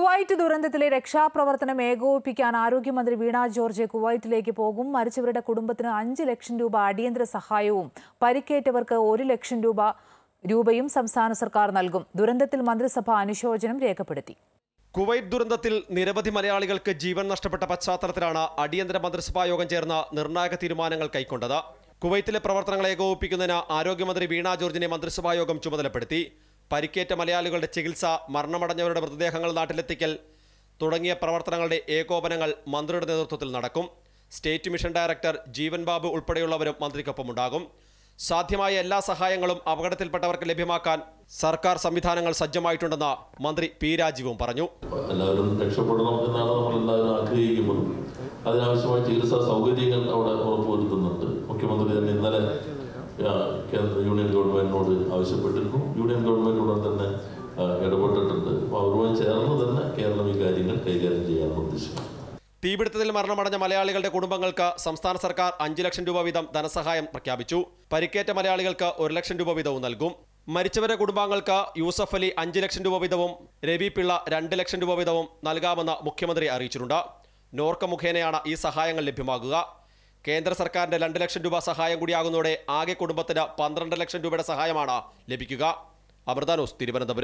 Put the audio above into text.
Kuwait ദുരന്തത്തിലെ രക്ഷാപ്രവർത്തനം ഏകോപിപ്പിക്കാൻ ആരോഗ്യമന്ത്രി വീണ George കുവൈറ്റിലേക്ക് പോകും മരിച്ചവരുടെ കുടുംബത്തിന് അഞ്ച് ലക്ഷം രൂപ അടിയന്തര സഹായവും പരിക്കേറ്റവർക്ക് ഒരു ലക്ഷം രൂപ രൂപയും സംസ്ഥാന സർക്കാർ നൽകും ദുരന്തത്തിൽ മന്ത്രിസഭ അനുശോചനം രേഖപ്പെടുത്തി കുവൈറ്റ് ദുരന്തത്തിൽ നിരവധി മലയാളികൾക്ക് ജീവൻ നഷ്ടപ്പെട്ട പശ്ചാത്തലത്തിലാണ് അടിയന്തര മന്ത്രിസഭാ യോഗം ചേർന്ന നിർണായക തീരുമാനങ്ങൾ കൈക്കൊണ്ടത് കുവൈത്തിലെ പ്രവർത്തനങ്ങൾ ഏകോപിപ്പിക്കുന്നതിന് ആരോഗ്യമന്ത്രി വീണ ജോർജിനെ മന്ത്രിസഭാ യോഗം ചുമതലപ്പെടുത്തി പരിക്കേറ്റ മലയാളികളുടെ ചികിത്സ മരണമടഞ്ഞവരുടെ മൃതദേഹങ്ങൾ നാട്ടിലെത്തിക്കൽ തുടങ്ങിയ പ്രവർത്തനങ്ങളുടെ ഏകോപനങ്ങൾ മന്ത്രിയുടെ നേതൃത്വത്തിൽ നടക്കും state mission director Jeevan Babu ഉൾപ്പെടെയുള്ളവരും മന്ത്രിക്കൊപ്പമുണ്ടാകും സാധ്യമായ എല്ലാ സഹായങ്ങളും അപകടത്തിൽപ്പെട്ടവർക്ക് ലഭ്യമാക്കാൻ സർക്കാർ സംവിധാനങ്ങൾ സജ്ജമായിട്ടുണ്ടെന്ന് മന്ത്രി പി രാജീവും പറഞ്ഞു എല്ലാവരും രക്ഷപ്പെടണം എന്നാണ് നമ്മൾ എല്ലാവരും ആഗ്രഹിക്കുന്നത് അതിനാവശ്യമായ ചികിത്സാ സൗകര്യങ്ങൾ അവിടെ ഉറപ്പുവരുത്തുന്നുണ്ട് മുഖ്യമന്ത്രി തന്നെ ഇന്നലെ കേന്ദ്ര ഗവൺമെൻറ്റിനോട് ആവശ്യപ്പെട്ടിരുന്നു യൂണിയൻ ഡി ഗവൺമെൻറ്റിനോട് തന്നെ ഇടപെട്ടിട്ടുണ്ട് അവരുമായി ചേർന്ന് തന്നെ കേരളം ഈ കാര്യങ്ങൾ കൈകാര്യം ചെയ്യാൻ ഉദ്ദേശിക്കുന്നു തീപിടുത്തത്തിൽ മരണമടഞ്ഞ മലയാളികളുടെ കുടുംബങ്ങൾക്ക് സംസ്ഥാന സർക്കാർ അഞ്ചു ലക്ഷം രൂപ വീതം ധനസഹായം പ്രഖ്യാപിച്ചു പരിക്കേറ്റ മലയാളികൾക്ക് ഒരു ലക്ഷം രൂപ വീതവും നൽകും മരിച്ചവരുടെ കുടുംബാംഗങ്ങൾക്ക് യൂസഫ് അലി അഞ്ച് ലക്ഷം രൂപ വീതവും രവി പിള്ള രണ്ട് ലക്ഷം രൂപ വീതവും നൽകാമെന്ന് മുഖ്യമന്ത്രി അറിയിച്ചിട്ടുണ്ട് നോർക്ക മുഖേനയാണ് ഈ സഹായങ്ങൾ ലഭ്യമാകുക കേന്ദ്ര സർക്കാരിന്റെ രണ്ട് ലക്ഷം രൂപ സഹായം കൂടിയാകുന്നതോടെ ആകെ കുടുംബത്തിന് പന്ത്രണ്ട് ലക്ഷം രൂപയുടെ സഹായമാണ് ലഭിക്കുക അമൃത ന്യൂസ് തിരുവനന്തപുരം